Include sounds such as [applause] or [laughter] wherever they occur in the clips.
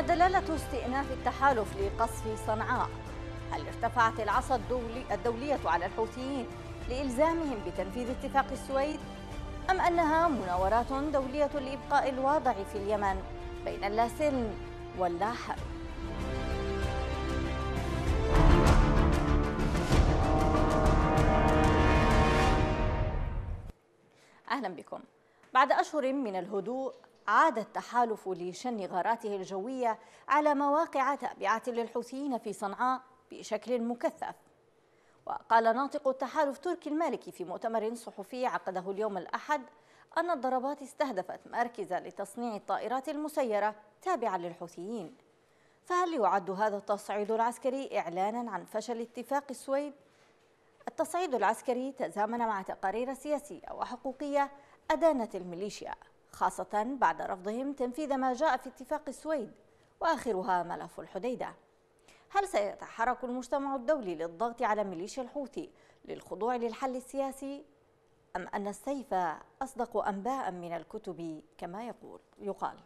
دلالة استئناف التحالف لقصف صنعاء هل ارتفعت العصا الدولي الدولية على الحوثيين لإلزامهم بتنفيذ اتفاق السويد أم أنها مناورات دولية لإبقاء الوضع في اليمن بين اللا سلم واللا حرب أهلا بكم بعد أشهر من الهدوء عاد التحالف لشن غاراته الجوية على مواقع تابعة للحوثيين في صنعاء بشكل مكثف وقال ناطق التحالف تركي المالكي في مؤتمر صحفي عقده اليوم الأحد أن الضربات استهدفت مركزا لتصنيع الطائرات المسيرة تابعة للحوثيين فهل يعد هذا التصعيد العسكري إعلانا عن فشل اتفاق السويد؟ التصعيد العسكري تزامن مع تقارير سياسية وحقوقية أدانت الميليشيا خاصة بعد رفضهم تنفيذ ما جاء في اتفاق السويد وآخرها ملف الحديدة هل سيتحرك المجتمع الدولي للضغط على ميليشيا الحوثي للخضوع للحل السياسي أم أن السيف أصدق أنباء من الكتب كما يقول يقال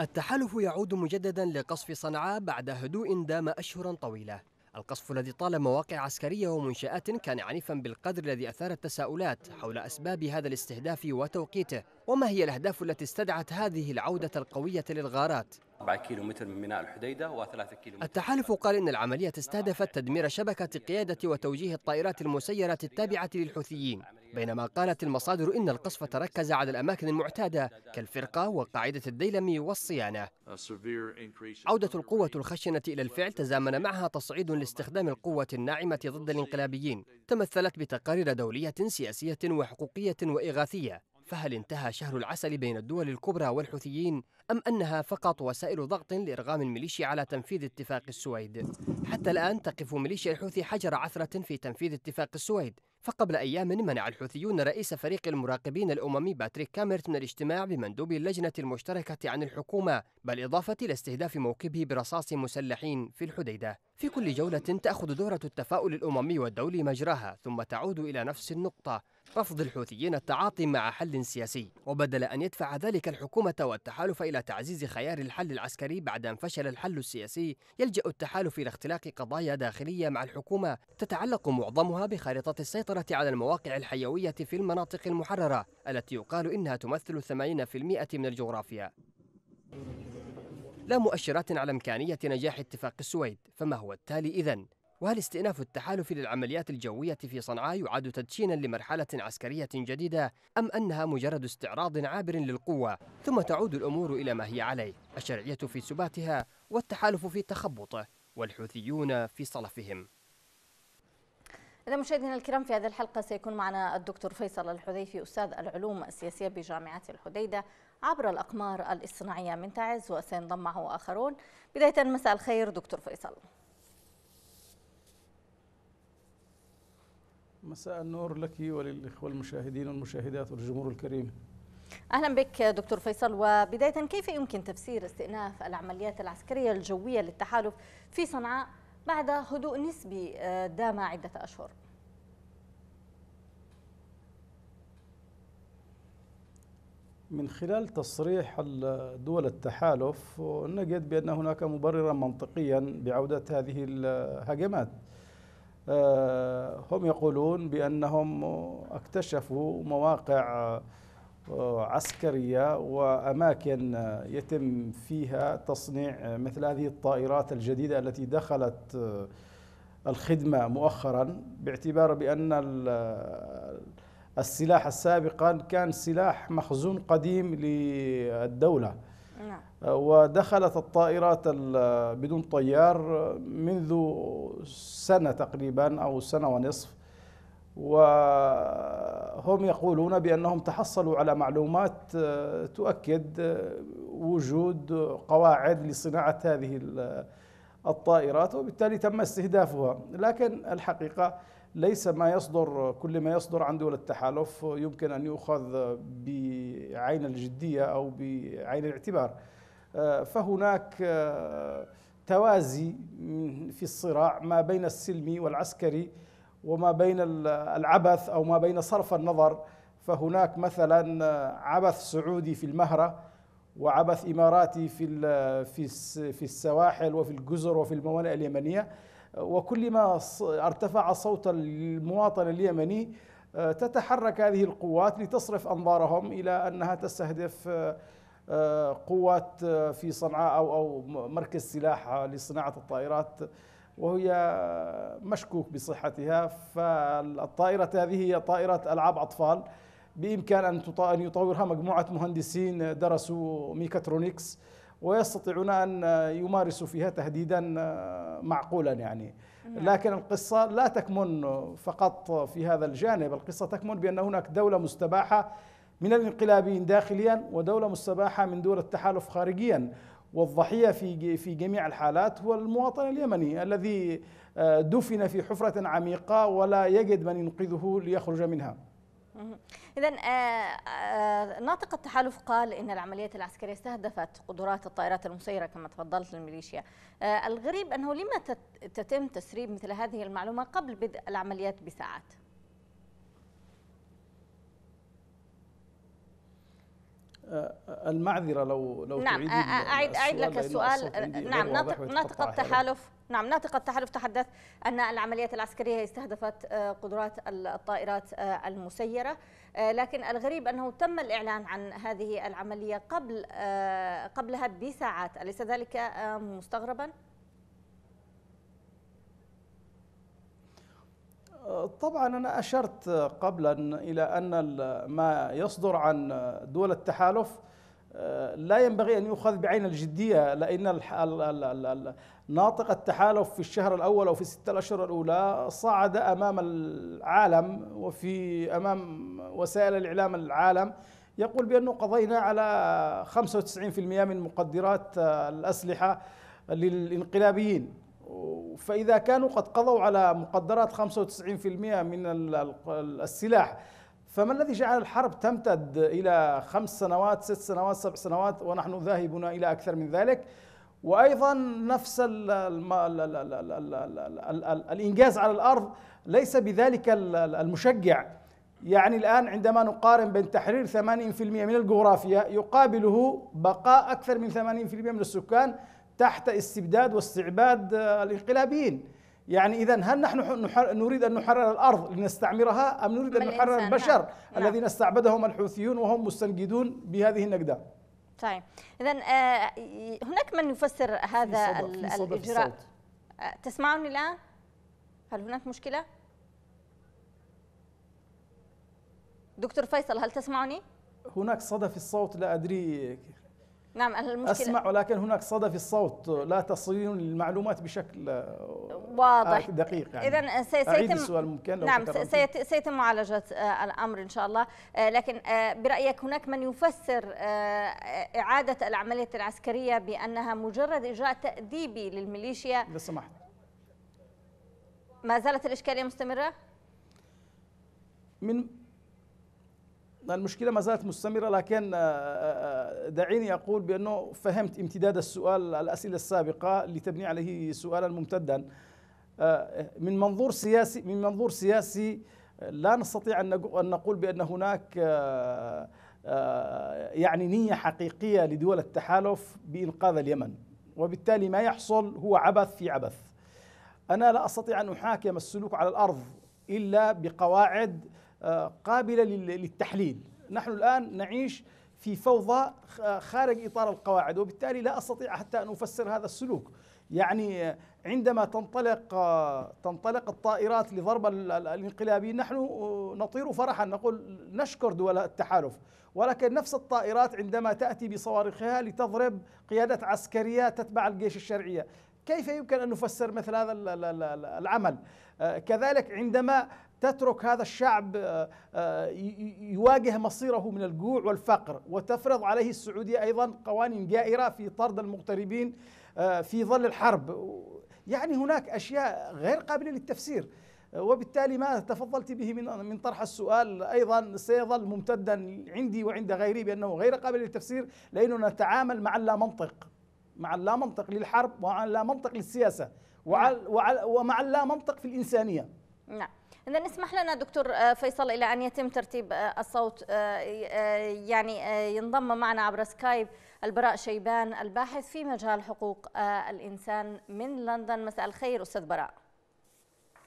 التحالف يعود مجددا لقصف صنعاء بعد هدوء دام أشهرا طويلة القصف الذي طال مواقع عسكرية ومنشآت كان عنيفا بالقدر الذي أثار التساؤلات حول أسباب هذا الاستهداف وتوقيته وما هي الأهداف التي استدعت هذه العودة القوية للغارات 4 كيلومتر من ميناء الحديدة و3 كيلومتر التحالف قال إن العملية استهدفت تدمير شبكة قيادة وتوجيه الطائرات المسيرة التابعة للحوثيين بينما قالت المصادر إن القصف تركز على الأماكن المعتادة كالفرقة وقاعدة الديلم والصيانة عودة القوة الخشنة إلى الفعل تزامن معها تصعيد لاستخدام القوة الناعمة ضد الانقلابيين تمثلت بتقارير دولية سياسية وحقوقية وإغاثية فهل انتهى شهر العسل بين الدول الكبرى والحوثيين أم أنها فقط وسائل ضغط لإرغام الميليشيا على تنفيذ اتفاق السويد؟ حتى الآن تقف ميليشيا الحوثي حجر عثرة في تنفيذ اتفاق السويد فقبل أيام منع الحوثيون رئيس فريق المراقبين الأممي باتريك كاميرت من الاجتماع بمندوب اللجنة المشتركة عن الحكومة بالإضافة إلى استهداف موكبه برصاص مسلحين في الحديدة في كل جولة تأخذ دورة التفاؤل الأممي والدولي مجراها ثم تعود إلى نفس النقطة رفض الحوثيين التعاطي مع حل سياسي وبدل أن يدفع ذلك الحكومة والتحالف إلى تعزيز خيار الحل العسكري بعد أن فشل الحل السياسي يلجأ التحالف إلى اختلاق قضايا داخلية مع الحكومة تتعلق معظمها بخارطة السيطرة السيطرة على المواقع الحيوية في المناطق المحررة التي يقال إنها تمثل 80% من الجغرافيا لا مؤشرات على إمكانية نجاح اتفاق السويد فما هو التالي إذن؟ وهل استئناف التحالف للعمليات الجوية في صنعاء يعد تدشينا لمرحلة عسكرية جديدة أم أنها مجرد استعراض عابر للقوة ثم تعود الأمور إلى ما هي عليه الشرعية في سباتها والتحالف في تخبطه والحوثيون في صلفهم إذا مشاهدينا الكرام في هذه الحلقة سيكون معنا الدكتور فيصل الحذيفي أستاذ العلوم السياسية بجامعة الحديدة عبر الأقمار الإصطناعية من تعز وسينضم معه آخرون بداية مساء الخير دكتور فيصل مساء النور لك وللإخوة المشاهدين والمشاهدات والجمهور الكريم أهلا بك دكتور فيصل وبداية كيف يمكن تفسير استئناف العمليات العسكرية الجوية للتحالف في صنعاء بعد هدوء نسبي آه، دام عدة أشهر من خلال تصريح دول التحالف نجد بأن هناك مبررا منطقيا بعودة هذه الهجمات آه، هم يقولون بأنهم اكتشفوا مواقع عسكرية وأماكن يتم فيها تصنيع مثل هذه الطائرات الجديدة التي دخلت الخدمة مؤخرا باعتبار بأن السلاح السابقا كان سلاح مخزون قديم للدولة نعم. ودخلت الطائرات بدون طيار منذ سنة تقريبا أو سنة ونصف وهم يقولون بأنهم تحصلوا على معلومات آه، تؤكد آه، وجود قواعد لصناعة هذه آه، الطائرات وبالتالي تم استهدافها لكن الحقيقة ليس ما يصدر كل ما يصدر عن دول التحالف يمكن أن يؤخذ بعين الجدية أو بعين الاعتبار فهناك توازي في الصراع ما بين السلمي والعسكري وما بين العبث أو ما بين صرف النظر فهناك مثلا عبث سعودي في المهرة وعبث إماراتي في في في السواحل وفي الجزر وفي الموانئ اليمنية وكلما ارتفع صوت المواطن اليمني آه، تتحرك هذه القوات لتصرف أنظارهم إلى أنها تستهدف آه، آه، قوات في صنعاء أو أو مركز سلاح لصناعة الطائرات وهي مشكوك بصحتها فالطائرة هذه هي طائرة ألعاب أطفال بإمكان أن يطورها مجموعة مهندسين درسوا ميكاترونيكس ويستطيعون أن يمارسوا فيها تهديدا آه، معقولا يعني نعم. لكن القصة لا تكمن فقط في هذا الجانب القصة تكمن بأن هناك دولة مستباحة من الانقلابيين داخليا ودولة مستباحة من دول التحالف خارجيا والضحية في في جميع الحالات هو المواطن اليمني الذي آه، دفن في حفرة عميقة ولا يجد من ينقذه ليخرج منها. إذا آه، آه، ناطق التحالف قال إن العمليات العسكرية استهدفت قدرات الطائرات المسيرة كما تفضلت الميليشيا. الغريب أنه لما تتم تسريب مثل هذه المعلومة قبل بدء العمليات بساعات؟ آه، المعذره لو لو نعم آه، آه، اعيد اعيد لك السؤال نعم ناطق ناطق التحالف نعم ناطق التحالف تحدث ان العمليات العسكريه استهدفت قدرات الطائرات المسيره لكن الغريب انه تم الاعلان عن هذه العمليه قبل قبلها بساعات اليس ذلك مستغربا؟ طبعا انا اشرت قبلا الى ان ما يصدر عن دول التحالف آه، لا ينبغي ان يؤخذ بعين الجديه لان ناطق التحالف في الشهر الاول او في السته الاشهر الاولى صعد امام العالم وفي امام وسائل الاعلام العالم يقول بانه قضينا على 95% من مقدرات آه، الاسلحه للانقلابيين فإذا كانوا قد قضوا على مقدرات 95% من السلاح فما الذي جعل الحرب تمتد إلى خمس سنوات ست سنوات سبع سنوات ونحن ذاهبون إلى أكثر من ذلك وأيضا نفس ال ال ال الإنجاز على الأرض ليس بذلك المشجع يعني الآن عندما نقارن بين تحرير 80% من الجغرافيا يقابله بقاء أكثر من 80% من السكان تحت استبداد واستعباد آه، الانقلابيين يعني اذا هل نحن نريد ان نحرر الارض لنستعمرها ام نريد ان نحرر البشر نعم. نعم. الذين استعبدهم الحوثيون وهم مستنجدون بهذه النقده طيب اذا آه، هناك من يفسر هذا في الاجراء في آه، تسمعني الان هل هناك مشكله دكتور فيصل هل تسمعني هناك صدى في الصوت لا ادري نعم المشكلة أسمع ولكن هناك صدى في الصوت لا تصلني المعلومات بشكل آه، واضح آه، دقيق يعني إذا آه، سيتم السؤال ممكن لو نعم سيتم معالجة الأمر إن شاء الله لكن برأيك هناك من يفسر إعادة العملية العسكرية بأنها مجرد إجراء تأديبي للميليشيا إذا سمحت ما زالت الإشكالية مستمرة؟ من المشكلة ما زالت مستمرة لكن آه، آه، دعيني أقول بأنه فهمت امتداد السؤال الأسئلة السابقة لتبني عليه سؤالا ممتدا آه، من منظور سياسي من منظور سياسي لا نستطيع أن نقول بأن هناك يعني نية حقيقية لدول التحالف بإنقاذ اليمن وبالتالي ما يحصل هو عبث في عبث أنا لا أستطيع أن أحاكم السلوك على الأرض إلا بقواعد قابلة للتحليل نحن الآن نعيش في فوضى خارج إطار القواعد وبالتالي لا أستطيع حتى أن أفسر هذا السلوك يعني عندما تنطلق تنطلق الطائرات لضرب الانقلابيين نحن نطير فرحا نقول نشكر دول التحالف ولكن نفس الطائرات عندما تاتي بصواريخها لتضرب قيادات عسكريه تتبع الجيش الشرعيه كيف يمكن ان نفسر مثل هذا العمل آه، كذلك عندما تترك هذا الشعب آه، آه، يواجه مصيره من الجوع والفقر وتفرض عليه السعوديه ايضا قوانين جائره في طرد المغتربين آه، في ظل الحرب يعني هناك اشياء غير قابله للتفسير وبالتالي ما تفضلت به من من طرح السؤال ايضا سيظل ممتدا عندي وعند غيري بانه غير قابل للتفسير لاننا نتعامل مع اللا منطق مع اللا منطق للحرب ومع اللا منطق للسياسه وعلى ومع اللا منطق في الانسانيه نعم إذا اسمح لنا دكتور آه، فيصل إلى أن يتم ترتيب آه، الصوت آه، يعني ينضم معنا عبر سكايب البراء شيبان الباحث في مجال حقوق الإنسان من لندن مساء الخير أستاذ براء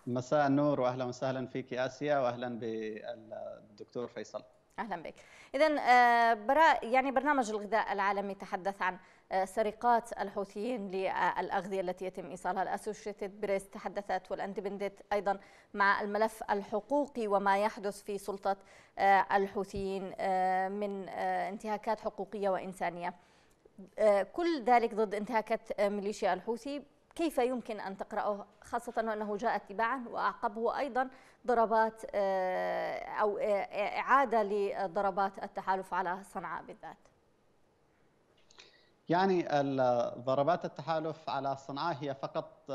مساء النور وأهلا وسهلا فيك آسيا وأهلا بالدكتور فيصل أهلا بك إذا براء يعني برنامج الغذاء العالمي تحدث عن آه، سرقات الحوثيين للأغذية التي يتم إيصالها الأسوشيتد بريس تحدثت والأندبندت أيضا مع الملف الحقوقي وما يحدث في سلطة آه، الحوثيين آه، من انتهاكات حقوقية وإنسانية كل ذلك ضد انتهاكات ميليشيا الحوثي كيف يمكن أن تقرأه خاصة أنه جاء اتباعا وأعقبه أيضا ضربات أو إعادة لضربات التحالف على صنعاء بالذات يعني ضربات التحالف على صنعاء هي فقط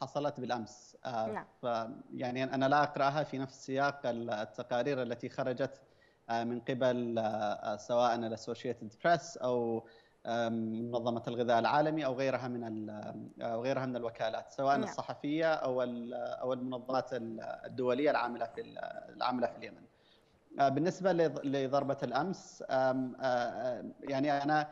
حصلت بالامس آه، نعم. يعني انا لا اقراها في نفس سياق التقارير التي خرجت آه، من قبل آه، سواء الاسوشيتد بريس او منظمه الغذاء العالمي او غيرها من او غيرها من الوكالات سواء نعم. الصحفيه او او المنظمات الدوليه العامله في العامله في اليمن بالنسبه لضربه الامس يعني انا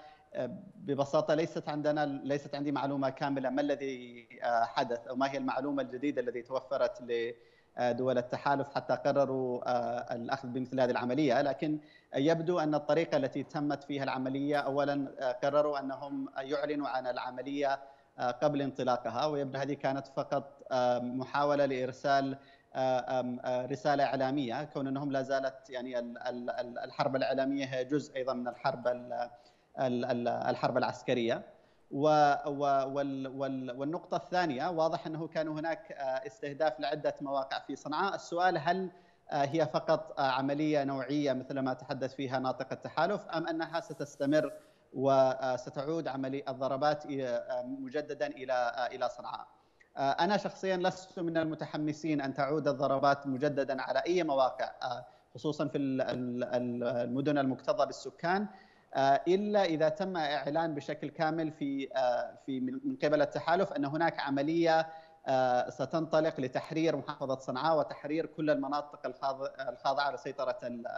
ببساطه ليست عندنا ليست عندي معلومه كامله ما الذي آه، حدث او ما هي المعلومه الجديده التي توفرت لدول التحالف حتى قرروا آه، الاخذ بمثل هذه العمليه لكن يبدو ان الطريقه التي تمت فيها العمليه اولا آه، قرروا انهم يعلنوا عن العمليه قبل انطلاقها ويبدو هذه كانت فقط محاوله لارسال رساله اعلاميه كون انهم لا زالت يعني الحرب الاعلاميه هي جزء ايضا من الحرب الحرب العسكريه والنقطه الثانيه واضح انه كان هناك آه، استهداف لعده مواقع في صنعاء السؤال هل آه، هي فقط آه، عمليه نوعيه مثل ما تحدث فيها ناطق التحالف ام انها ستستمر وستعود عملية الضربات مجددا الى الى صنعاء. انا شخصيا لست من المتحمسين ان تعود الضربات مجددا على اي مواقع خصوصا في المدن المكتظه بالسكان آه، الا اذا تم اعلان بشكل كامل في آه، في من قبل التحالف ان هناك عمليه آه، ستنطلق لتحرير محافظه صنعاء وتحرير كل المناطق الخاضعه لسيطره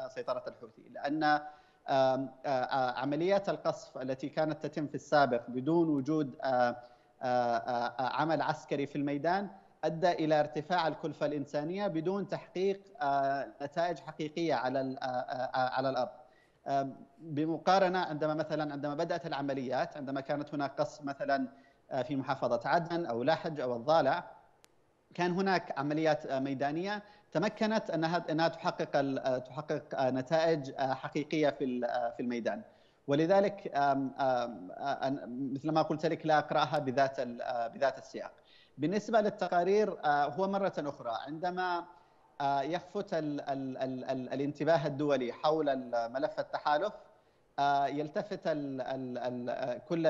سيطره الحوثي لان عمليات القصف التي كانت تتم في السابق بدون وجود عمل عسكري في الميدان ادى الى ارتفاع الكلفه الانسانيه بدون تحقيق نتائج حقيقيه على على الارض بمقارنه عندما مثلا عندما بدات العمليات عندما كانت هناك قص مثلا آه، في محافظه عدن او لحج او الضالع كان هناك عمليات آه، ميدانيه تمكنت انها انها تحقق آه، تحقق نتائج حقيقيه في في الميدان ولذلك مثل ما قلت لك لا اقراها بذات بذات السياق بالنسبه للتقارير هو مره اخرى عندما آه، يخفت الـ الـ الـ الـ الانتباه الدولي حول ملف التحالف آه، يلتفت الـ الـ الـ كل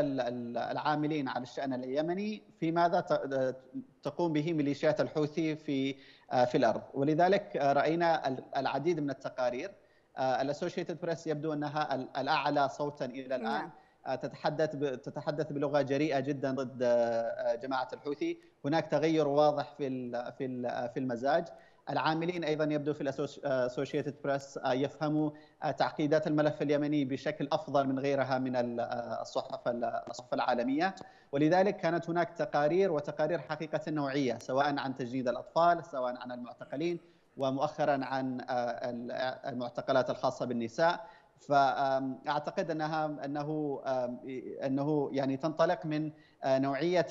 العاملين على الشأن اليمني في ماذا تقوم به ميليشيات الحوثي في آه، في الأرض ولذلك رأينا العديد من التقارير الاسوشيتد بريس يبدو انها الاعلى صوتا الى الان نعم. تتحدث تتحدث بلغه جريئه جدا ضد جماعه الحوثي هناك تغير واضح في في المزاج العاملين ايضا يبدو في الاسوشيتد بريس آه، يفهموا آه، تعقيدات الملف اليمني بشكل افضل من غيرها من آه، الصحف الصحف العالميه ولذلك كانت هناك تقارير وتقارير حقيقه نوعيه سواء عن تجنيد الاطفال سواء عن المعتقلين ومؤخرا عن آه، آه، المعتقلات الخاصه بالنساء فاعتقد انها انه انه يعني تنطلق من آه، نوعيه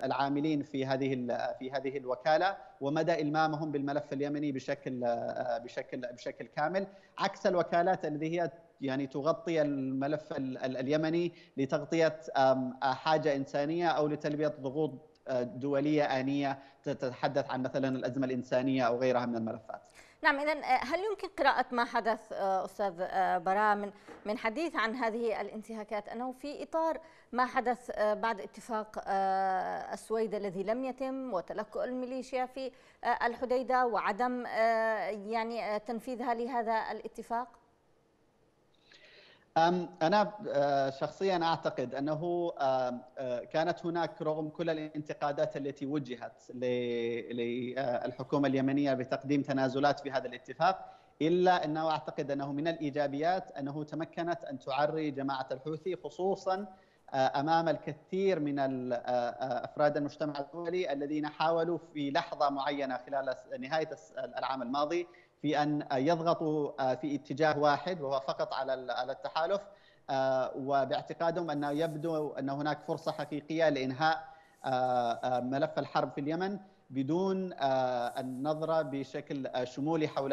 العاملين في هذه في هذه الوكاله ومدى المامهم بالملف اليمني بشكل بشكل بشكل كامل عكس الوكالات التي هي يعني تغطي الملف اليمني لتغطيه حاجه انسانيه او لتلبيه ضغوط دوليه انيه تتحدث عن مثلا الازمه الانسانيه او غيرها من الملفات. نعم اذا آه، هل يمكن قراءه ما حدث آه، استاذ آه، براء من من حديث عن هذه الانتهاكات انه في اطار ما حدث بعد اتفاق السويد الذي لم يتم وتلكؤ الميليشيا في الحديده وعدم يعني تنفيذها لهذا الاتفاق؟ أنا آه، شخصيا أعتقد أنه آه، آه، كانت هناك رغم كل الانتقادات التي وجهت للحكومة اليمنية بتقديم تنازلات في هذا الاتفاق إلا أنه أعتقد أنه من الإيجابيات أنه تمكنت أن تعري جماعة الحوثي خصوصا أمام الكثير من أفراد المجتمع الدولي الذين حاولوا في لحظة معينة خلال نهاية العام الماضي في ان يضغطوا آه، في اتجاه واحد وهو فقط على على التحالف آه، وباعتقادهم انه يبدو ان هناك فرصه حقيقيه لانهاء آه، ملف الحرب في اليمن بدون النظره بشكل شمولي حول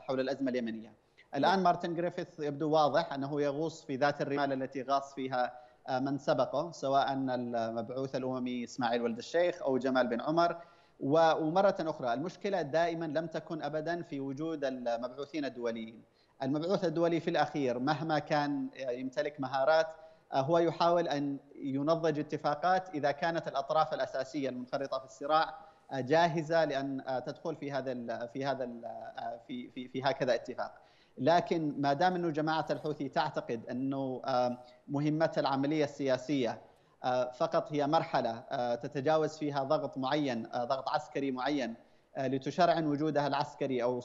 حول الازمه اليمنيه. الان مارتن جريفيث يبدو واضح انه يغوص في ذات الرمال التي غاص فيها من سبقه سواء المبعوث الاممي اسماعيل ولد الشيخ او جمال بن عمر ومرة أخرى المشكلة دائما لم تكن أبدا في وجود المبعوثين الدوليين المبعوث الدولي في الأخير مهما كان يمتلك مهارات آه، هو يحاول أن ينضج اتفاقات إذا كانت الأطراف الأساسية المنخرطة في الصراع آه، جاهزة لأن آه، تدخل في هذا ال في هذا ال في, في في هكذا اتفاق لكن ما دام أنه جماعة الحوثي تعتقد أنه مهمتها العملية السياسية آه، فقط هي مرحلة آه، تتجاوز فيها ضغط معين آه، ضغط عسكري معين لتشرعن وجودها العسكري أو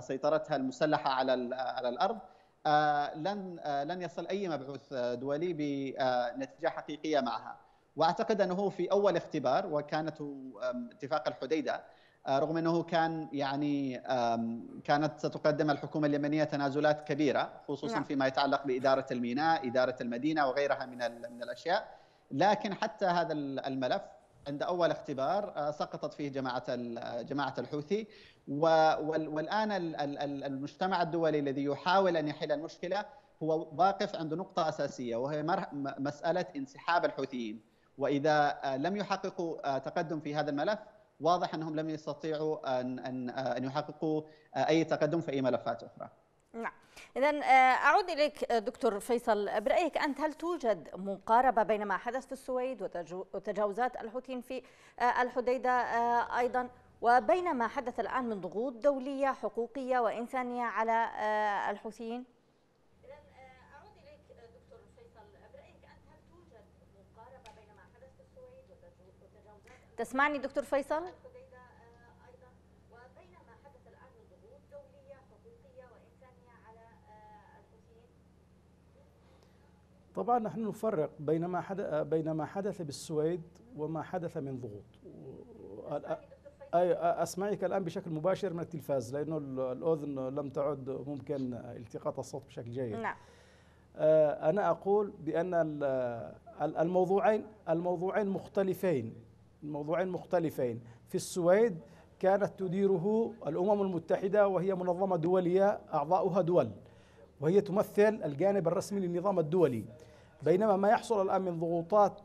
سيطرتها المسلحة على على الأرض لن لن يصل أي مبعوث دولي بنتيجة حقيقية معها وأعتقد أنه في أول اختبار وكانت اتفاق الحديدة رغم أنه كان يعني كانت ستقدم الحكومة اليمنية تنازلات كبيرة خصوصا نعم. فيما يتعلق بإدارة الميناء إدارة المدينة وغيرها من من الأشياء لكن حتى هذا الملف عند اول اختبار آه، سقطت فيه جماعه جماعه الحوثي والان المجتمع الدولي الذي يحاول ان يحل المشكله هو واقف عند نقطه اساسيه وهي مساله انسحاب الحوثيين واذا آه، لم يحققوا آه، تقدم في هذا الملف واضح انهم لم يستطيعوا ان ان يحققوا اي تقدم في اي ملفات اخرى. نعم إذا آه، أعود إليك آه، دكتور فيصل برأيك أنت هل توجد مقاربة بين ما حدث في السويد وتجاوزات الحوثيين في آه، الحديدة أيضا وبين ما حدث الآن من ضغوط دولية حقوقية وإنسانية على الحوثيين؟ تسمعني دكتور فيصل؟ طبعا نحن نفرق بين ما حدث بين ما حدث بالسويد وما حدث من ضغوط أسمعك الآن بشكل مباشر من التلفاز لأنه الأذن لم تعد ممكن التقاط الصوت بشكل جيد نعم. آه، أنا أقول بأن الموضوعين الموضوعين مختلفين الموضوعين مختلفين في السويد كانت تديره الأمم المتحدة وهي منظمة دولية أعضاؤها دول وهي تمثل الجانب الرسمي للنظام الدولي بينما ما يحصل الآن من ضغوطات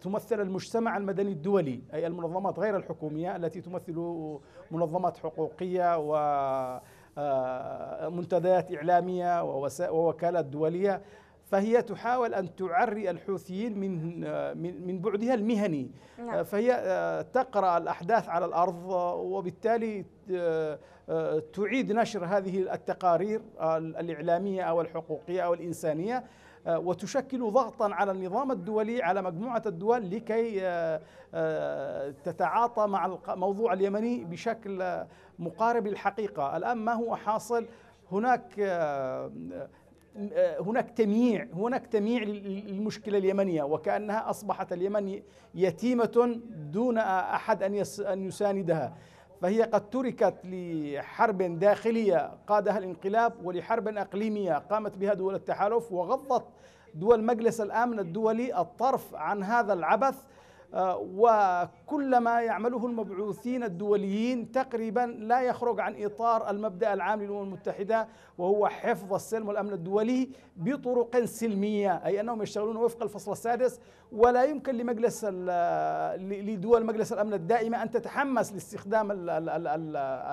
تمثل المجتمع المدني الدولي أي المنظمات غير الحكومية التي تمثل منظمات حقوقية و آه، منتديات إعلامية ووكالات دولية فهي تحاول ان تعري الحوثيين من من من بعدها المهني نعم. آه، فهي آه، تقرا الاحداث على الارض آه، وبالتالي تعيد نشر هذه التقارير الاعلاميه او الحقوقيه او الانسانيه وتشكل ضغطا على النظام الدولي على مجموعه الدول لكي تتعاطى مع الموضوع اليمني بشكل مقارب للحقيقه، الان ما هو حاصل؟ هناك هناك تمييع هناك تمييع للمشكلة اليمنية وكأنها أصبحت اليمن يتيمة دون أحد أن أن يساندها فهي قد تركت لحرب داخلية قادها الانقلاب ولحرب أقليمية قامت بها دول التحالف وغضت دول مجلس الامن الدولي الطرف عن هذا العبث آه، وكل ما يعمله المبعوثين الدوليين تقريبا لا يخرج عن اطار المبدا العام للامم المتحده وهو حفظ السلم والامن الدولي بطرق سلميه اي انهم يشتغلون وفق الفصل السادس ولا يمكن لمجلس لدول مجلس الامن الدائمه ان تتحمس لاستخدام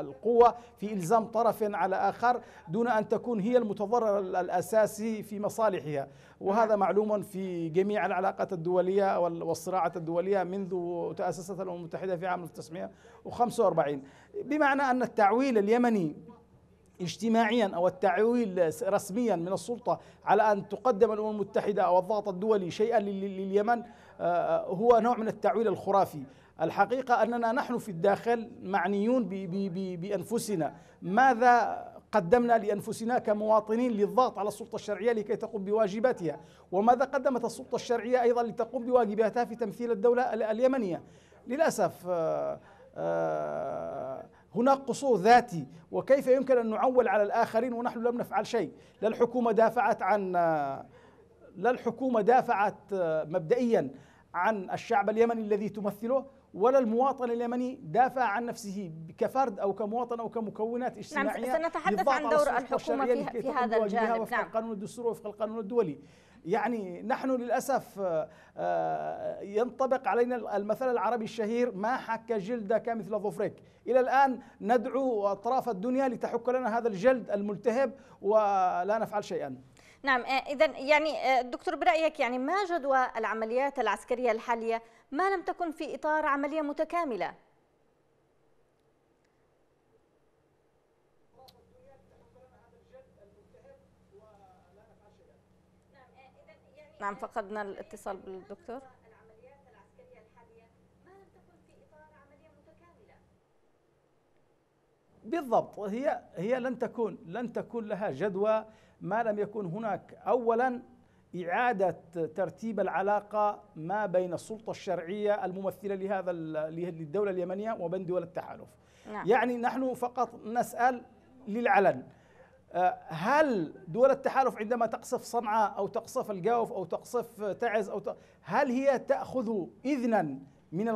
القوه في الزام طرف على اخر دون ان تكون هي المتضرر الاساسي في مصالحها وهذا معلوم في جميع العلاقات الدوليه والصراعات الدوليه منذ تاسست الامم المتحده في عام 1945 بمعنى ان التعويل اليمني اجتماعيا او التعويل رسميا من السلطه على ان تقدم الامم المتحده او الضغط الدولي شيئا لليمن آه، هو نوع من التعويل الخرافي الحقيقه اننا نحن في الداخل معنيون بانفسنا ماذا قدمنا لانفسنا كمواطنين للضغط على السلطه الشرعيه لكي تقوم بواجباتها وماذا قدمت السلطه الشرعيه ايضا لتقوم بواجباتها في تمثيل الدوله اليمنيه للاسف آآ آه، آآ آه، هناك قصور ذاتي وكيف يمكن أن نعول على الآخرين ونحن لم نفعل شيء لا الحكومة دافعت عن لا الحكومة دافعت مبدئيا عن الشعب اليمني الذي تمثله ولا المواطن اليمني دافع عن نفسه كفرد او كمواطن او كمكونات نعم، اجتماعيه نعم سنتحدث عن دور الحكومه في, في هذا الجانب نعم وفق القانون الدستوري وفق القانون الدولي يعني نحن للأسف آه، آه، ينطبق علينا المثل العربي الشهير ما حك جلدك مثل ظفرك إلى الآن ندعو أطراف الدنيا لتحك لنا هذا الجلد الملتهب ولا نفعل شيئا نعم آه، اذا يعني دكتور برايك يعني ما جدوى العمليات العسكريه الحاليه ما لم تكن في اطار عمليه متكامله نعم فقدنا الاتصال بالدكتور بالضبط هي هي لن تكون لن تكون لها جدوى ما لم يكن هناك اولا اعاده ترتيب العلاقه ما بين السلطه الشرعيه الممثله لهذا للدوله اليمنيه وبين دول التحالف نعم. يعني نحن فقط نسال للعلن هل دول التحالف عندما تقصف صنعاء أو تقصف الجوف أو تقصف تعز أو هل هي تأخذ إذنا من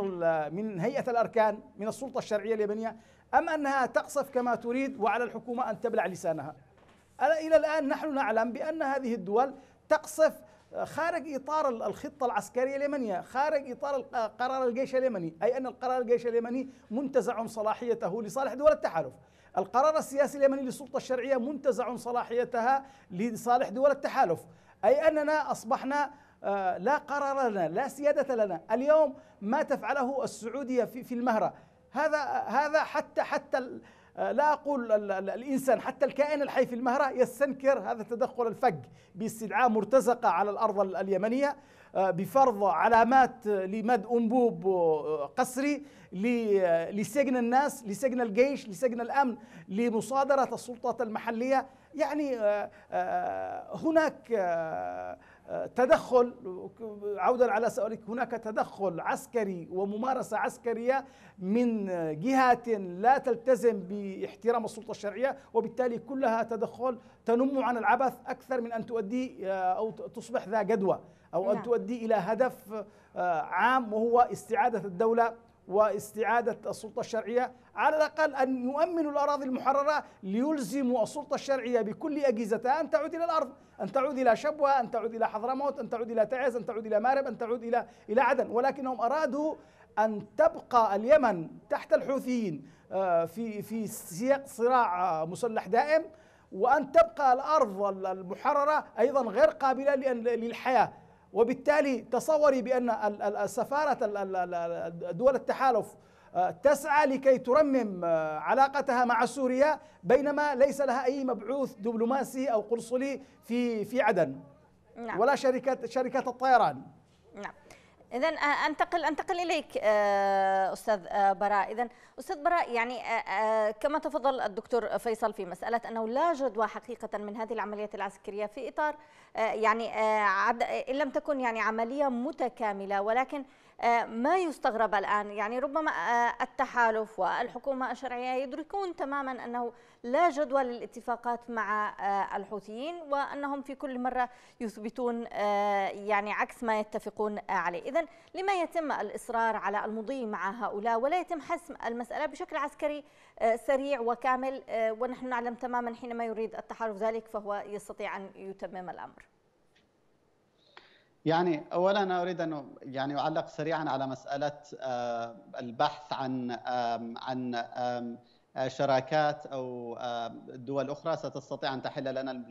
من هيئة الأركان من السلطة الشرعية اليمنية أم أنها تقصف كما تريد وعلى الحكومة أن تبلع لسانها إلى الآن نحن نعلم بأن هذه الدول تقصف خارج اطار الخطه العسكريه اليمنيه، خارج اطار قرار الجيش اليمني، اي ان القرار الجيش اليمني منتزع صلاحيته لصالح دول التحالف، القرار السياسي اليمني للسلطة الشرعية منتزع صلاحيتها لصالح دول التحالف أي أننا أصبحنا آه، لا قرار لنا لا سيادة لنا اليوم ما تفعله السعودية في المهرة هذا هذا حتى حتى آه، لا اقول الانسان حتى الكائن الحي في المهره يستنكر هذا التدخل الفج باستدعاء مرتزقه على الارض اليمنيه آه، بفرض علامات لمد انبوب قسري لسجن الناس لسجن الجيش لسجن الامن لمصادره السلطات المحليه يعني آه، آه، هناك آه، تدخل عودا على سؤالك هناك تدخل عسكري وممارسه عسكريه من جهات لا تلتزم باحترام السلطه الشرعيه وبالتالي كلها تدخل تنم عن العبث اكثر من ان تؤدي او تصبح ذا جدوى او ان نعم. تؤدي الى هدف عام وهو استعاده الدوله واستعادة السلطة الشرعية على الأقل أن يؤمنوا الأراضي المحررة ليلزموا السلطة الشرعية بكل أجهزتها أن تعود إلى الأرض أن تعود إلى شبوة أن تعود إلى حضرموت أن تعود إلى تعز أن تعود إلى مارب أن تعود إلى إلى عدن ولكنهم أرادوا أن تبقى اليمن تحت الحوثيين آه، في في سياق صراع آه، مسلح دائم وأن تبقى الأرض المحررة أيضا غير قابلة للحياة وبالتالي تصوري بأن السفارة دول التحالف آه، تسعى لكي ترمم آه، علاقتها مع سوريا بينما ليس لها أي مبعوث دبلوماسي أو قنصلي في في عدن نعم. ولا شركة شركة الطيران نعم اذا آه، انتقل انتقل اليك آه، استاذ آه، براء اذا استاذ براء يعني كما تفضل الدكتور فيصل في مساله انه لا جدوى حقيقه من هذه العمليات العسكريه في اطار يعني ان لم تكن يعني عمليه متكامله ولكن ما يستغرب الآن يعني ربما آه، التحالف والحكومة الشرعية يدركون تماما أنه لا جدوى للاتفاقات مع آه، الحوثيين وأنهم في كل مرة يثبتون آه، يعني عكس ما يتفقون عليه إذا لما يتم الإصرار على المضي مع هؤلاء ولا يتم حسم المسألة بشكل عسكري سريع وكامل ونحن نعلم تماما حينما يريد التحالف ذلك فهو يستطيع أن يتمم الأمر يعني اولا اريد ان يعني اعلق سريعا على مساله آه، البحث عن عن شراكات او دول اخرى ستستطيع ان تحل لنا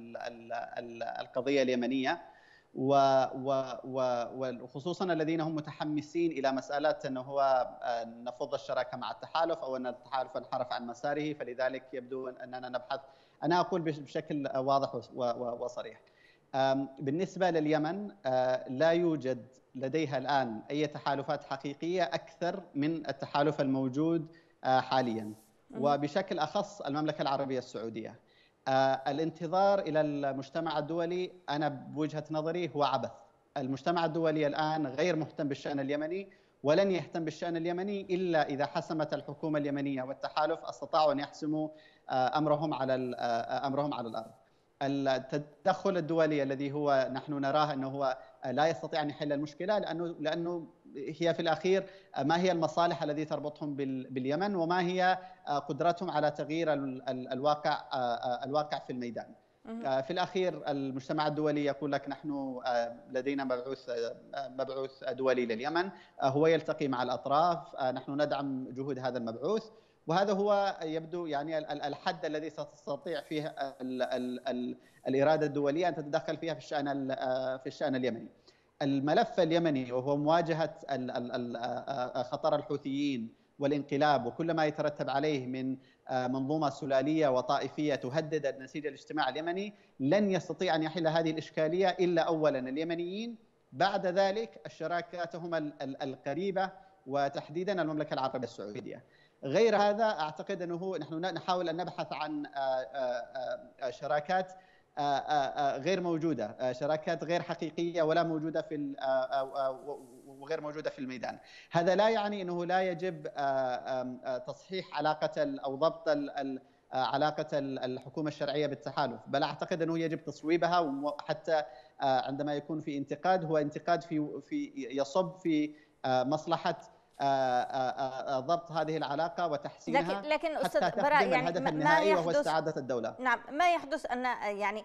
القضيه اليمنيه وخصوصا الذين هم متحمسين الى مساله انه هو آه، نفض الشراكه مع التحالف او ان التحالف انحرف عن مساره فلذلك يبدو اننا نبحث انا اقول بشكل واضح وصريح بالنسبة لليمن أه، لا يوجد لديها الآن أي تحالفات حقيقية أكثر من التحالف الموجود أه، حاليا وبشكل أخص المملكة العربية السعودية أه، الانتظار إلى المجتمع الدولي أنا بوجهة نظري هو عبث المجتمع الدولي الآن غير مهتم بالشأن اليمني ولن يهتم بالشأن اليمني إلا إذا حسمت الحكومة اليمنية والتحالف استطاعوا أن يحسموا أمرهم على أمرهم على الأرض التدخل الدولي الذي هو نحن نراه انه هو لا يستطيع ان يحل المشكله لانه لانه هي في الاخير ما هي المصالح التي تربطهم باليمن وما هي قدرتهم على تغيير الواقع الواقع في الميدان. آه، في الاخير المجتمع الدولي يقول لك نحن آه، لدينا مبعوث آه، مبعوث دولي لليمن هو يلتقي مع الاطراف نحن ندعم جهود هذا المبعوث وهذا هو يبدو يعني الحد الذي ستستطيع فيه الاراده الدوليه ان تتدخل فيها في الشان آه، في الشان اليمني. الملف اليمني وهو مواجهه آه، خطر الحوثيين والانقلاب وكل ما يترتب عليه من آه، منظومه سلاليه وطائفيه تهدد النسيج الاجتماعي اليمني لن يستطيع ان يحل هذه الاشكاليه الا اولا اليمنيين بعد ذلك شراكاتهم القريبه وتحديدا المملكه العربيه السعوديه. غير هذا اعتقد انه نحن نحاول ان نبحث عن آه، آه، آه، شراكات غير موجوده شراكات غير حقيقيه ولا موجوده في وغير موجوده في الميدان هذا لا يعني انه لا يجب تصحيح علاقه او ضبط علاقه الحكومه الشرعيه بالتحالف بل اعتقد انه يجب تصويبها وحتى عندما يكون في انتقاد هو انتقاد في في يصب في مصلحه ضبط هذه العلاقه وتحسينها لكن لكن استاذ براء يعني الهدف النهائي ما يحدث وهو استعاده الدوله نعم ما يحدث ان يعني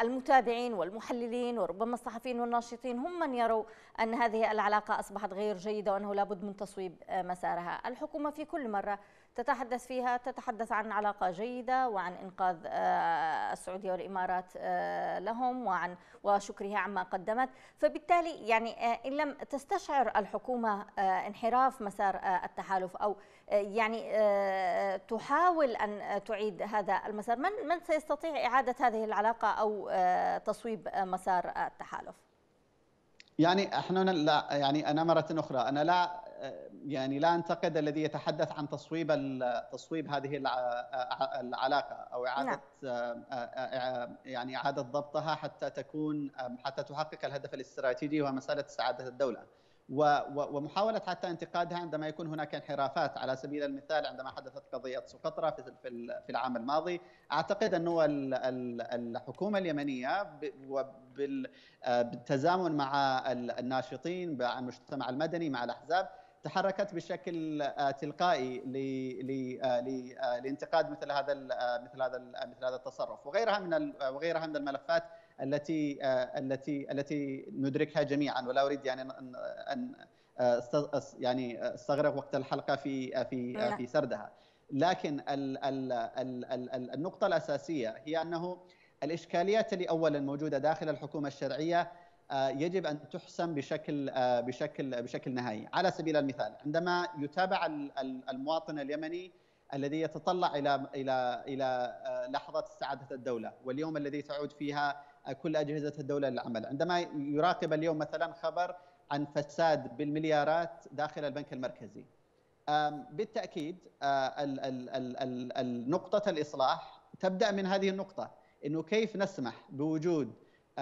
المتابعين والمحللين وربما الصحفيين والناشطين هم من يروا ان هذه العلاقه اصبحت غير جيده وانه لابد من تصويب مسارها، الحكومه في كل مره تتحدث فيها تتحدث عن علاقة جيدة وعن إنقاذ آه، السعودية والإمارات آه، لهم وعن وشكرها عما قدمت فبالتالي يعني آه، إن لم تستشعر الحكومة انحراف مسار التحالف أو يعني تحاول أن تعيد هذا المسار من, من سيستطيع إعادة هذه العلاقة أو تصويب مسار التحالف؟ يعني احنا لا يعني انا مره اخرى انا لا يعني لا انتقد الذي يتحدث عن تصويب تصويب هذه العلاقه او اعاده نعم. آه، يعني اعاده ضبطها حتى تكون حتى تحقق الهدف الاستراتيجي وهو مساله سعاده الدوله ومحاوله حتى انتقادها عندما يكون هناك انحرافات على سبيل المثال عندما حدثت قضيه سقطرى في العام الماضي اعتقد انه الحكومه اليمنيه آه، بالتزامن مع الناشطين مع المجتمع المدني مع الاحزاب تحركت بشكل آه، تلقائي آه، آه، لانتقاد مثل هذا مثل هذا مثل هذا التصرف وغيرها من وغيرها من الملفات التي التي التي ندركها جميعا ولا اريد يعني ان يعني استغرق وقت الحلقه في في في سردها لكن النقطه الاساسيه هي انه الاشكاليات اللي اولا موجوده داخل الحكومه الشرعيه آه، يجب ان تحسم بشكل آه، بشكل بشكل نهائي، على سبيل المثال عندما يتابع المواطن اليمني الذي يتطلع الى الى الى آه، لحظه استعاده الدوله واليوم الذي تعود فيها كل اجهزه الدوله للعمل، عندما يراقب اليوم مثلا خبر عن فساد بالمليارات داخل البنك المركزي. بالتاكيد النقطه الاصلاح تبدا من هذه النقطه انه كيف نسمح بوجود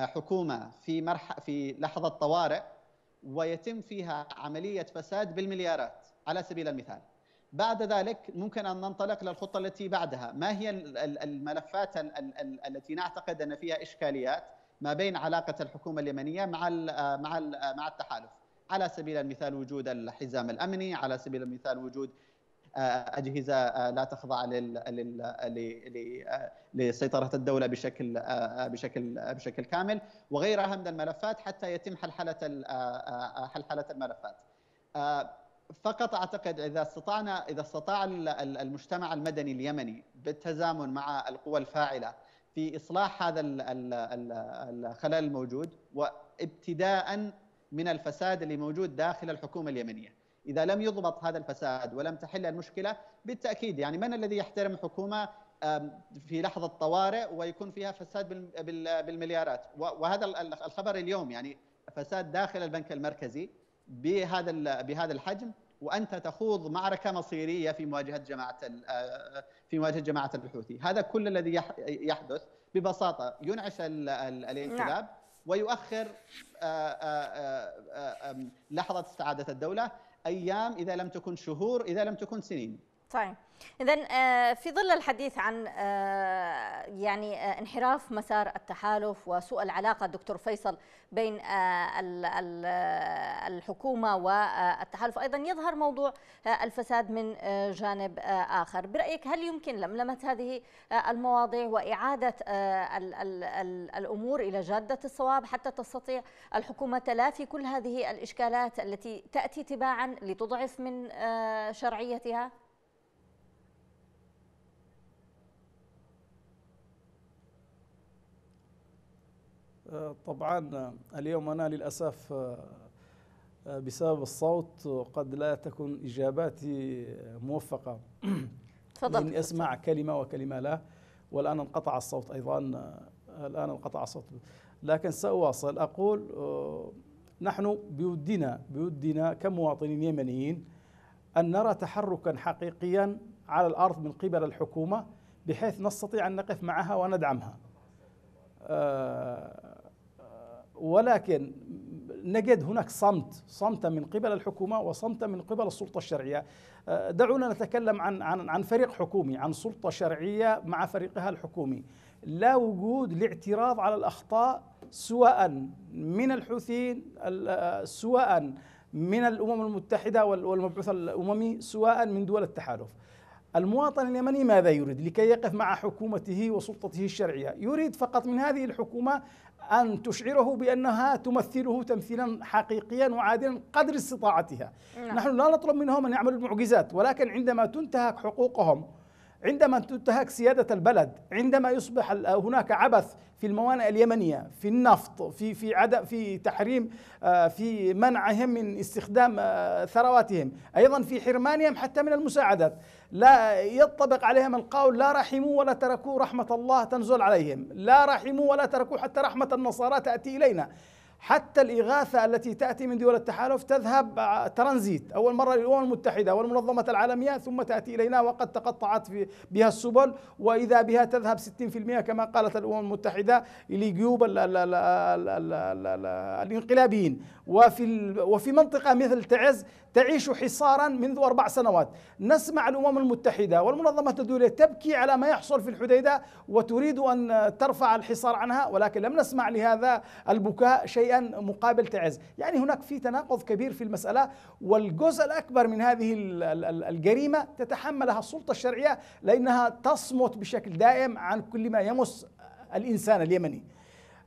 حكومه في مرح في لحظه طوارئ ويتم فيها عمليه فساد بالمليارات على سبيل المثال. بعد ذلك ممكن ان ننطلق للخطه التي بعدها، ما هي الملفات التي نعتقد ان فيها اشكاليات ما بين علاقه الحكومه اليمنيه مع مع مع التحالف؟ على سبيل المثال وجود الحزام الامني، على سبيل المثال وجود اجهزه آه، لا تخضع آه، لسيطره الدوله بشكل آه، بشكل بشكل كامل وغيرها من الملفات حتى يتم حلحله حلحله الملفات. فقط اعتقد اذا استطعنا اذا استطاع المجتمع المدني اليمني بالتزامن مع القوى الفاعله في اصلاح هذا الخلل الموجود وابتداء من الفساد اللي موجود داخل الحكومه اليمنيه. إذا لم يضبط هذا الفساد ولم تحل المشكلة بالتأكيد يعني من الذي يحترم حكومة في لحظة طوارئ ويكون فيها فساد بالمليارات وهذا الخبر اليوم يعني فساد داخل البنك المركزي بهذا بهذا الحجم وانت تخوض معركه مصيريه في مواجهه جماعه آه، في مواجهه جماعه الحوثي، هذا كل الذي يحدث ببساطه ينعش الانقلاب نعم. ويؤخر آه، آه، لحظه استعاده الدوله ايام اذا لم تكن شهور اذا لم تكن سنين طيب اذا آه، في ظل الحديث عن آه، يعني آه، انحراف مسار التحالف وسوء العلاقه دكتور فيصل بين الحكومه والتحالف ايضا يظهر موضوع الفساد من جانب اخر برايك هل يمكن لملمه هذه المواضيع واعاده الامور الى جاده الصواب حتى تستطيع الحكومه تلافي كل هذه الاشكالات التي تاتي تباعا لتضعف من شرعيتها طبعا اليوم أنا للأسف آه، آه، بسبب الصوت قد لا تكون إجاباتي آه، موفقة [coughs] تفضل إني أسمع كلمة وكلمة لا والآن انقطع الصوت أيضا الآن انقطع الصوت لكن سأواصل أقول نحن بودنا بودنا كمواطنين يمنيين أن نرى تحركا حقيقيا على الأرض من قبل الحكومة بحيث نستطيع أن نقف معها وندعمها ولكن نجد هناك صمت صمت من قبل الحكومة وصمت من قبل السلطة الشرعية آه، دعونا نتكلم عن, عن, عن فريق حكومي عن سلطة شرعية مع فريقها الحكومي لا وجود لاعتراض على الأخطاء سواء من الحوثيين آه، سواء من الأمم المتحدة والمبعوث الأممي سواء من دول التحالف المواطن اليمني ماذا يريد لكي يقف مع حكومته وسلطته الشرعية يريد فقط من هذه الحكومة أن تشعره بأنها تمثله تمثيلا حقيقيا وعادلا قدر استطاعتها نعم. نحن لا نطلب منهم أن يعملوا المعجزات ولكن عندما تنتهك حقوقهم عندما تنتهك سيادة البلد عندما يصبح هناك عبث في الموانئ اليمنية في النفط في في عدم في تحريم آه، في منعهم من استخدام آه، ثرواتهم أيضا في حرمانهم حتى من المساعدات لا يطبق عليهم القول لا رحموا ولا تركوا رحمة الله تنزل عليهم لا رحموا ولا تركوا حتى رحمة النصارى تأتي إلينا حتى الإغاثة التي تأتي من دول التحالف تذهب آه، ترانزيت أول مرة للأمم المتحدة والمنظمة العالمية ثم تأتي إلينا وقد تقطعت في بها السبل وإذا بها تذهب 60% كما قالت الأمم المتحدة لجيوب الانقلابيين وفي وفي منطقة مثل تعز تعيش حصارا منذ أربع سنوات نسمع الأمم المتحدة والمنظمة الدولية تبكي على ما يحصل في الحديدة وتريد أن ترفع الحصار عنها ولكن لم نسمع لهذا البكاء شيء شيئا مقابل تعز يعني هناك في تناقض كبير في المسألة والجزء الأكبر من هذه الجريمة تتحملها السلطة الشرعية لأنها تصمت بشكل دائم عن كل ما يمس الإنسان اليمني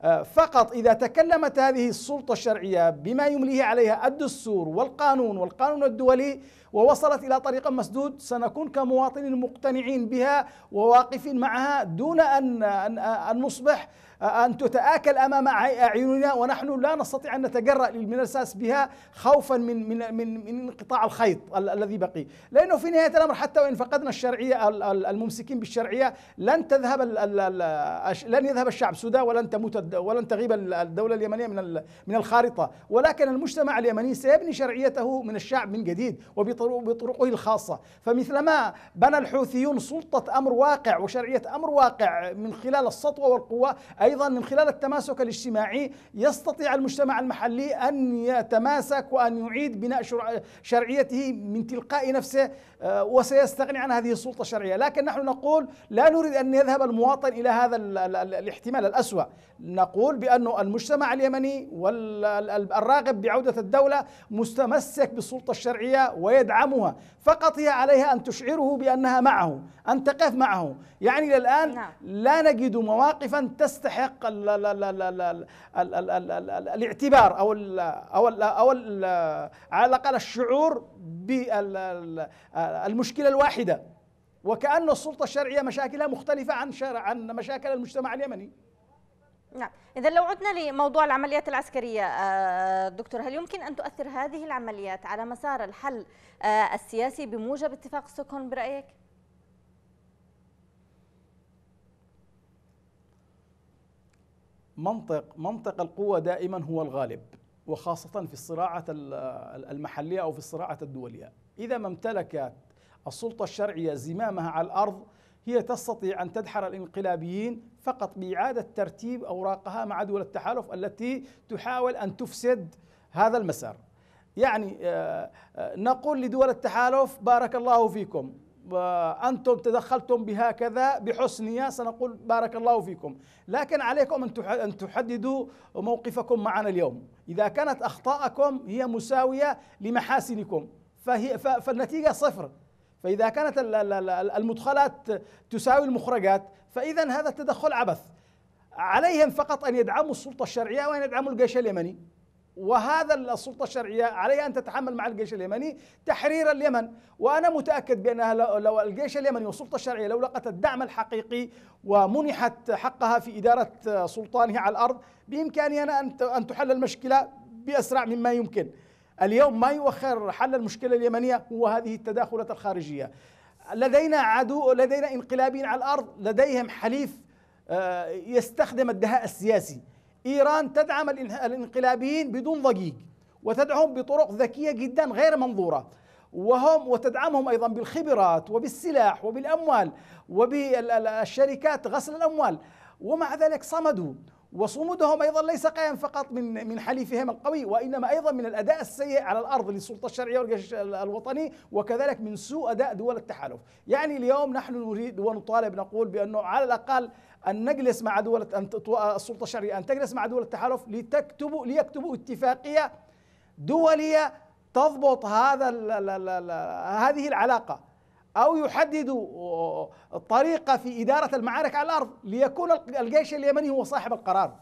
آه، فقط إذا تكلمت هذه السلطة الشرعية بما يمليه عليها الدستور والقانون والقانون الدولي ووصلت إلى طريق مسدود سنكون كمواطنين مقتنعين بها وواقفين معها دون أن أن, أن نصبح أن تتآكل أمام أعيننا ونحن لا نستطيع أن نتجرأ من الاساس بها خوفا من من من, من انقطاع الخيط الذي بقي، لأنه في نهاية الأمر حتى وإن فقدنا الشرعية الممسكين بالشرعية لن تذهب لن يذهب الشعب سدى ولن تموت ولن تغيب الدولة اليمنية من من الخارطة، ولكن المجتمع اليمني سيبني شرعيته من الشعب من جديد وبطريقة بطرقه الخاصة فمثلما بنى الحوثيون سلطة أمر واقع وشرعية أمر واقع من خلال السطوة والقوة أيضا من خلال التماسك الاجتماعي يستطيع المجتمع المحلي أن يتماسك وأن يعيد بناء شرعيته من تلقاء نفسه وسيستغني عن هذه السلطة الشرعية لكن نحن نقول لا نريد أن يذهب المواطن إلى هذا الاحتمال الأسوأ نقول بأن المجتمع اليمني والراغب بعودة الدولة مستمسك بالسلطة الشرعية ويدعمها فقط هي عليها أن تشعره بأنها معه أن تقف معه يعني إلى الآن لا نجد مواقفا تستحق الاعتبار أو أو أو على الأقل الشعور بال المشكلة الواحدة وكأن السلطة الشرعية مشاكلها مختلفة عن شرع عن مشاكل المجتمع اليمني نعم إذا لو عدنا لموضوع العمليات العسكرية آه، دكتور هل يمكن أن تؤثر هذه العمليات على مسار الحل آه، السياسي بموجب اتفاق ستوكهولم برأيك؟ منطق منطق القوة دائما هو الغالب وخاصة في الصراعة المحلية أو في الصراعة الدولية إذا ما امتلكت السلطة الشرعية زمامها على الأرض هي تستطيع أن تدحر الانقلابيين فقط بإعادة ترتيب أوراقها مع دول التحالف التي تحاول أن تفسد هذا المسار يعني آه، آه، نقول لدول التحالف بارك الله فيكم آه، أنتم تدخلتم بهكذا بحسن نية سنقول بارك الله فيكم لكن عليكم أن تحددوا موقفكم معنا اليوم إذا كانت أخطاءكم هي مساوية لمحاسنكم فهي فالنتيجة صفر فإذا كانت المدخلات تساوي المخرجات فإذا هذا التدخل عبث عليهم فقط أن يدعموا السلطة الشرعية وأن يدعموا الجيش اليمني وهذا السلطة الشرعية عليها أن تتحمل مع الجيش اليمني تحرير اليمن وأنا متأكد بأنها لو الجيش اليمني والسلطة الشرعية لو لقت الدعم الحقيقي ومنحت حقها في إدارة سلطانها على الأرض ان أن تحل المشكلة بأسرع مما يمكن اليوم ما يؤخر حل المشكلة اليمنية هو هذه التداخلات الخارجية لدينا عدو لدينا انقلابيين على الأرض لديهم حليف آه، يستخدم الدهاء السياسي إيران تدعم الانقلابيين بدون ضجيج وتدعم بطرق ذكية جدا غير منظورة وهم وتدعمهم ايضا بالخبرات وبالسلاح وبالاموال وبالشركات غسل الاموال ومع ذلك صمدوا وصمودهم ايضا ليس قائم فقط من من حليفهم القوي وانما ايضا من الاداء السيء على الارض للسلطه الشرعيه والجيش الوطني وكذلك من سوء اداء دول التحالف، يعني اليوم نحن نريد ونطالب نقول بانه على الاقل ان نجلس مع دول السلطه الشرعيه ان تجلس مع دول التحالف لتكتبوا ليكتبوا اتفاقيه دوليه تضبط هذا هذه العلاقه أو يحددوا طريقة في إدارة المعارك على الأرض ليكون الجيش اليمني هو صاحب القرار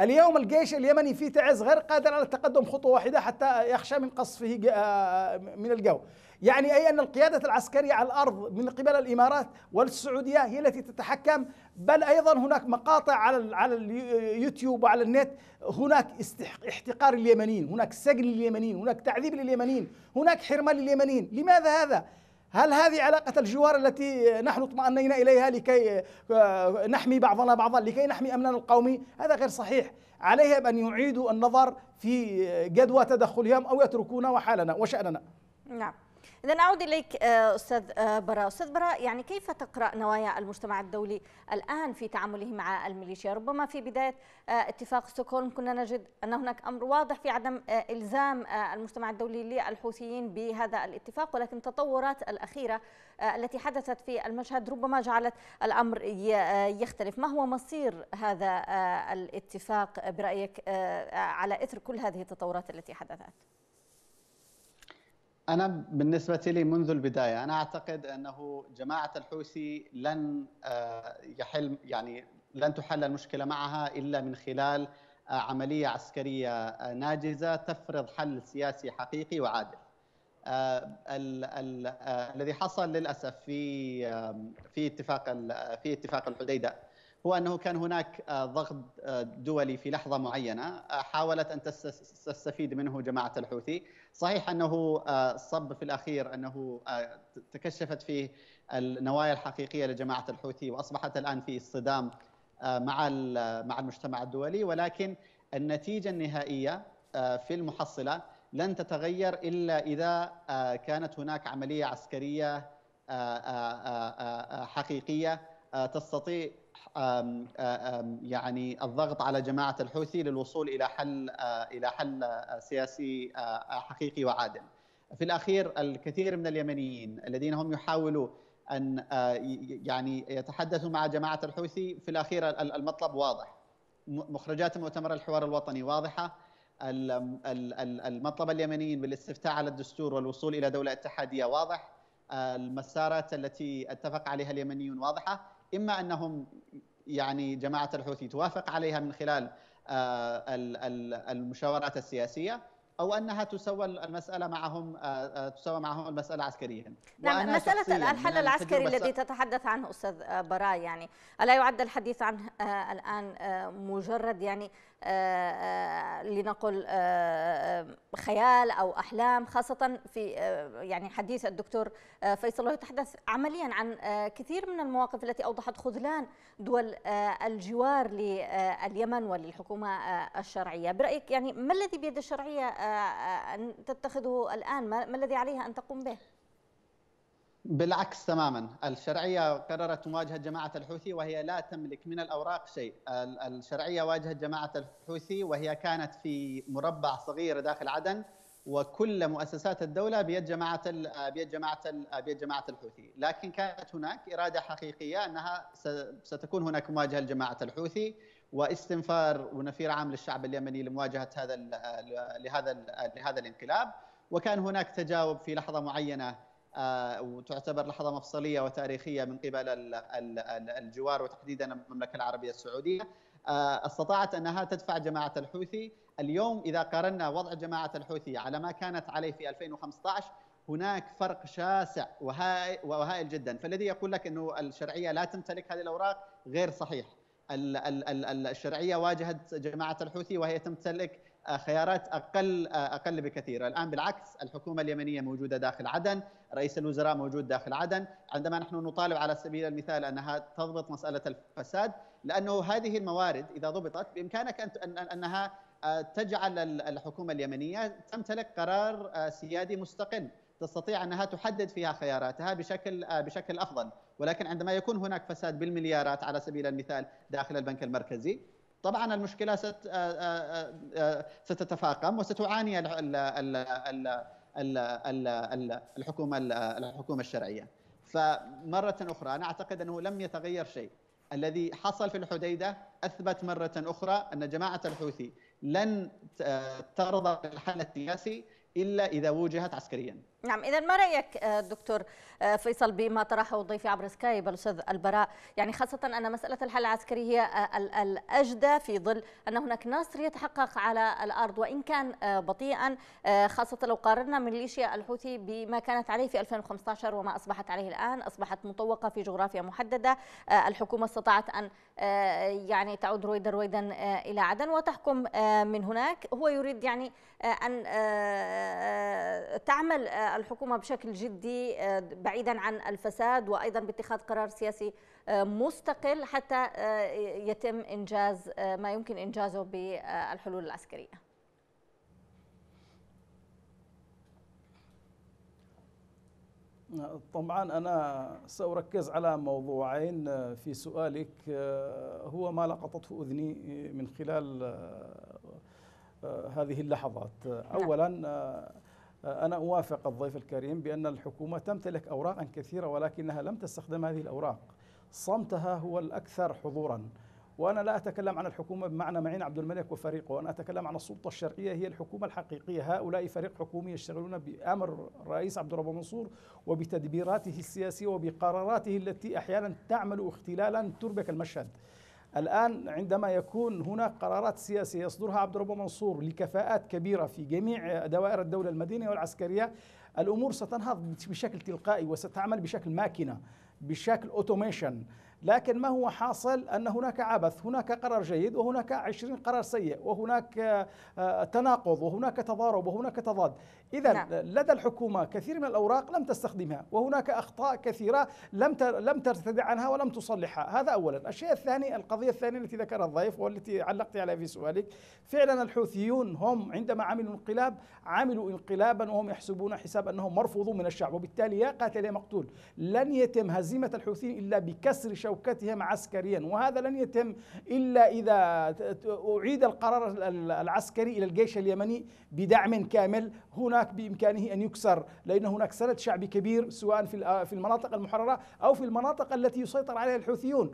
اليوم الجيش اليمني في تعز غير قادر على التقدم خطوة واحدة حتى يخشى من قصفه آه، من الجو يعني أي أن القيادة العسكرية على الأرض من قبل الإمارات والسعودية هي التي تتحكم بل أيضا هناك مقاطع على على اليوتيوب وعلى النت هناك احتقار اليمنيين هناك سجن لليمنيين هناك تعذيب لليمنيين هناك حرمان لليمنيين لماذا هذا؟ هل هذه علاقة الجوار التي نحن اطمأنينا إليها لكي آه، نحمي بعضنا بعضا لكي نحمي أمننا القومي هذا غير صحيح عليهم أن يعيدوا النظر في جدوى تدخلهم أو يتركونا وحالنا وشأننا نعم إذا أعود إليك آه، أستاذ آه، براء، أستاذ براء يعني كيف تقرأ نوايا المجتمع الدولي الآن في تعامله مع الميليشيا؟ ربما في بداية آه، اتفاق ستوكهولم كنا نجد أن هناك أمر واضح في عدم إلزام المجتمع الدولي للحوثيين بهذا الاتفاق ولكن التطورات الأخيرة التي حدثت في المشهد ربما جعلت الأمر يختلف، ما هو مصير هذا الاتفاق برأيك على إثر كل هذه التطورات التي حدثت؟ أنا بالنسبة لي منذ البداية أنا أعتقد أنه جماعة الحوثي لن آه، يحل يعني لن تحل المشكلة معها إلا من خلال آه، عملية عسكرية آه، ناجزة تفرض حل سياسي حقيقي وعادل الذي حصل للأسف في في اتفاق في اتفاق الحديدة هو انه كان هناك آه، ضغط آه، دولي في لحظه معينه آه، حاولت ان تستفيد منه جماعه الحوثي، صحيح انه صب في الاخير انه تكشفت فيه النوايا الحقيقيه لجماعه الحوثي واصبحت الان في اصطدام مع مع المجتمع الدولي ولكن النتيجه النهائيه في المحصله لن تتغير الا اذا كانت هناك عمليه عسكريه حقيقيه تستطيع يعني الضغط على جماعه الحوثي للوصول الى حل الى حل سياسي حقيقي وعادل. في الاخير الكثير من اليمنيين الذين هم يحاولوا ان يعني يتحدثوا مع جماعه الحوثي في الاخير المطلب واضح. مخرجات مؤتمر الحوار الوطني واضحه المطلب اليمنيين بالاستفتاء على الدستور والوصول الى دوله اتحاديه واضح المسارات التي اتفق عليها اليمنيون واضحه إما أنهم يعني جماعة الحوثي توافق عليها من خلال آه، المشاورات السياسية أو أنها تسوى المسألة معهم آه، آه، تسوى معهم المسألة عسكريا نعم مسألة الحل العسكري الذي تتحدث عنه أستاذ براء يعني ألا يعد الحديث عنه الآن مجرد يعني آه، آه، لنقل آه، خيال او احلام خاصه في يعني حديث الدكتور فيصل يتحدث عمليا عن كثير من المواقف التي اوضحت خذلان دول الجوار لليمن وللحكومه الشرعيه برايك يعني ما الذي بيد الشرعيه ان تتخذه الان ما الذي عليها ان تقوم به بالعكس تماما الشرعية قررت مواجهة جماعة الحوثي وهي لا تملك من الأوراق شيء الشرعية واجهت جماعة الحوثي وهي كانت في مربع صغير داخل عدن وكل مؤسسات الدولة بيد جماعة بيد جماعة بيد جماعة الحوثي لكن كانت هناك إرادة حقيقية أنها ستكون هناك مواجهة لجماعة الحوثي واستنفار ونفير عام للشعب اليمني لمواجهة هذا لهذا لهذا الانقلاب وكان هناك تجاوب في لحظة معينة آه، وتعتبر لحظه مفصليه وتاريخيه من قبل الجوار وتحديدا المملكه العربيه السعوديه آه، استطاعت انها تدفع جماعه الحوثي اليوم اذا قارنا وضع جماعه الحوثي على ما كانت عليه في 2015 هناك فرق شاسع وهائل جدا فالذي يقول لك انه الشرعيه لا تمتلك هذه الاوراق غير صحيح الشرعيه واجهت جماعه الحوثي وهي تمتلك خيارات اقل اقل بكثير، الان بالعكس الحكومه اليمنيه موجوده داخل عدن، رئيس الوزراء موجود داخل عدن، عندما نحن نطالب على سبيل المثال انها تضبط مساله الفساد، لانه هذه الموارد اذا ضبطت بامكانك ان انها آه، تجعل الحكومه اليمنيه تمتلك قرار آه، سيادي مستقل، تستطيع انها تحدد فيها خياراتها بشكل آه، بشكل افضل، ولكن عندما يكون هناك فساد بالمليارات على سبيل المثال داخل البنك المركزي، طبعا المشكله ست آه، آه، آه، ستتفاقم وستعاني الحكومه الحكومه الشرعيه فمره اخرى انا اعتقد انه لم يتغير شيء الذي حصل في الحديده اثبت مره اخرى ان جماعه الحوثي لن ترضى بالحل السياسي الا اذا وجهت عسكريا نعم اذا ما رايك آه، دكتور آه، فيصل بما طرحه ضيفي عبر سكايب الاستاذ البراء يعني خاصه ان مساله الحل العسكري هي آه، الاجدى في ظل ان هناك نصر يتحقق على الارض وان كان بطيئا خاصه لو قارنا ميليشيا الحوثي بما كانت عليه في 2015 وما اصبحت عليه الان اصبحت مطوقه في جغرافيا محدده الحكومه استطاعت ان يعني تعود رويدا رويدا الى عدن وتحكم من هناك هو يريد يعني ان تعمل الحكومة بشكل جدي آه، بعيدا عن الفساد وأيضا باتخاذ قرار سياسي آه، مستقل حتى آه، يتم إنجاز ما يمكن إنجازه بالحلول العسكرية طبعا أنا سأركز على موضوعين في سؤالك هو ما لقطته أذني من خلال هذه اللحظات نعم. أولا آه، أنا أوافق الضيف الكريم بأن الحكومة تمتلك أوراقا كثيرة ولكنها لم تستخدم هذه الأوراق صمتها هو الأكثر حضورا وأنا لا أتكلم عن الحكومة بمعنى معين عبد الملك وفريقه أنا أتكلم عن السلطة الشرعية هي الحكومة الحقيقية هؤلاء فريق حكومي يشتغلون بأمر الرئيس عبد الرب منصور وبتدبيراته السياسية وبقراراته التي أحيانا تعمل اختلالا تربك المشهد الآن عندما يكون هناك قرارات سياسية يصدرها عبد الرب منصور لكفاءات كبيرة في جميع دوائر الدولة المدنية والعسكرية الأمور ستنهض بشكل تلقائي وستعمل بشكل ماكنة بشكل أوتوميشن لكن ما هو حاصل أن هناك عبث هناك قرار جيد وهناك عشرين قرار سيء وهناك آه، آه، تناقض وهناك تضارب وهناك تضاد إذا نعم. لدى الحكومة كثير من الأوراق لم تستخدمها وهناك أخطاء كثيرة لم لم ترتدع عنها ولم تصلحها هذا أولا الشيء الثاني القضية الثانية التي ذكرها الضيف والتي علقت عليها في سؤالك فعلا الحوثيون هم عندما عملوا انقلاب عملوا انقلابا وهم يحسبون حساب أنهم مرفوضون من الشعب وبالتالي يا قاتل يا مقتول لن يتم هزيمة الحوثيين إلا بكسر شوكتهم عسكريا وهذا لن يتم إلا إذا أعيد القرار العسكري إلى الجيش اليمني بدعم كامل هناك هناك بإمكانه أن يكسر لأن هناك سند شعبي كبير سواء في المناطق المحررة أو في المناطق التي يسيطر عليها الحوثيون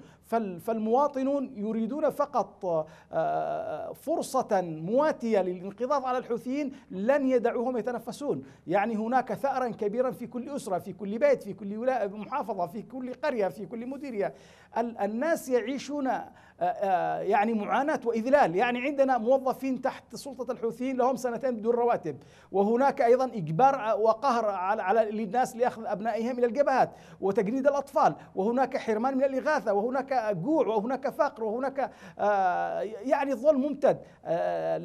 فالمواطنون يريدون فقط آه، فرصة مواتية للانقضاض على الحوثيين لن يدعوهم يتنفسون يعني هناك ثأرا كبيرا في كل أسرة في كل بيت في كل محافظة في كل قرية في كل مديرية الناس يعيشون آه، آه، يعني معاناة وإذلال يعني عندنا موظفين تحت سلطة الحوثيين لهم سنتين بدون رواتب وهناك أيضا إجبار وقهر على الناس لأخذ أبنائهم إلى الجبهات وتجنيد الأطفال وهناك حرمان من الإغاثة وهناك جوع وهناك فقر وهناك آه، يعني ظلم ممتد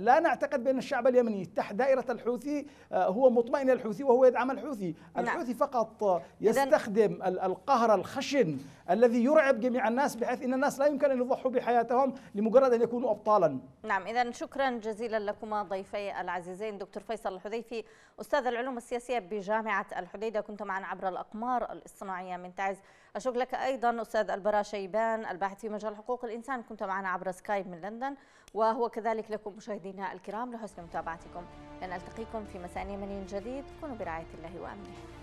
لا نعتقد بأن الشعب اليمني تحت دائرة الحوثي هو مطمئن الحوثي وهو يدعم الحوثي نعم. الحوثي فقط يستخدم القهر الخشن الذي يرعب جميع الناس بحيث أن الناس لا يمكن أن يضحوا به حياتهم لمجرد أن يكونوا أبطالا نعم إذا شكرا جزيلا لكما ضيفي العزيزين دكتور فيصل الحذيفي أستاذ العلوم السياسية بجامعة الحديدة كنت معنا عبر الأقمار الاصطناعية من تعز أشكر لك أيضا أستاذ البرا شيبان الباحث في مجال حقوق الإنسان كنت معنا عبر سكايب من لندن وهو كذلك لكم مشاهدينا الكرام لحسن متابعتكم لنلتقيكم في مساء يمني جديد كونوا برعاية الله وأمنه